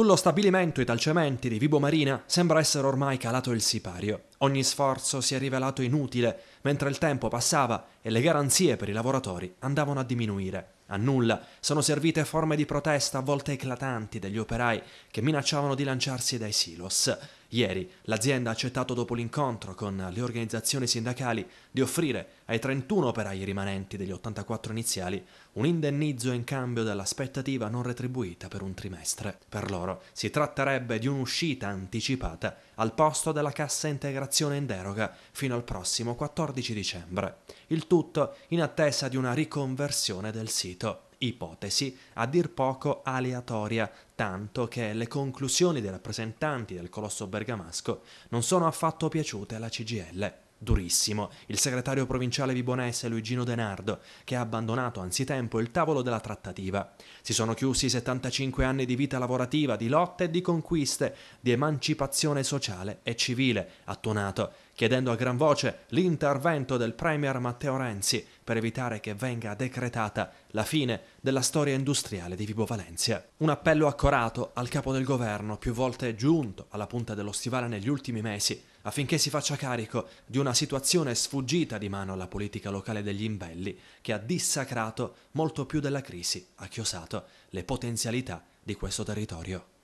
Sullo stabilimento i talcementi di Vibo Marina sembra essere ormai calato il sipario. Ogni sforzo si è rivelato inutile, mentre il tempo passava e le garanzie per i lavoratori andavano a diminuire. A nulla sono servite forme di protesta a volte eclatanti degli operai che minacciavano di lanciarsi dai silos. Ieri l'azienda ha accettato dopo l'incontro con le organizzazioni sindacali di offrire ai 31 operai rimanenti degli 84 iniziali un indennizzo in cambio dell'aspettativa non retribuita per un trimestre. Per loro si tratterebbe di un'uscita anticipata al posto della cassa integrazione in deroga fino al prossimo 14 dicembre. Il tutto in attesa di una riconversione del sito ipotesi a dir poco aleatoria, tanto che le conclusioni dei rappresentanti del colosso bergamasco non sono affatto piaciute alla CGL. Durissimo, il segretario provinciale vibonese Luigino Denardo, che ha abbandonato anzitempo il tavolo della trattativa. Si sono chiusi 75 anni di vita lavorativa, di lotte e di conquiste, di emancipazione sociale e civile, ha tuonato, chiedendo a gran voce l'intervento del Premier Matteo Renzi per evitare che venga decretata la fine della storia industriale di Vibo Valencia. Un appello accorato al capo del governo, più volte giunto alla punta dello stivale negli ultimi mesi, affinché si faccia carico di una situazione sfuggita di mano alla politica locale degli imbelli, che ha dissacrato molto più della crisi, ha chiosato le potenzialità di questo territorio.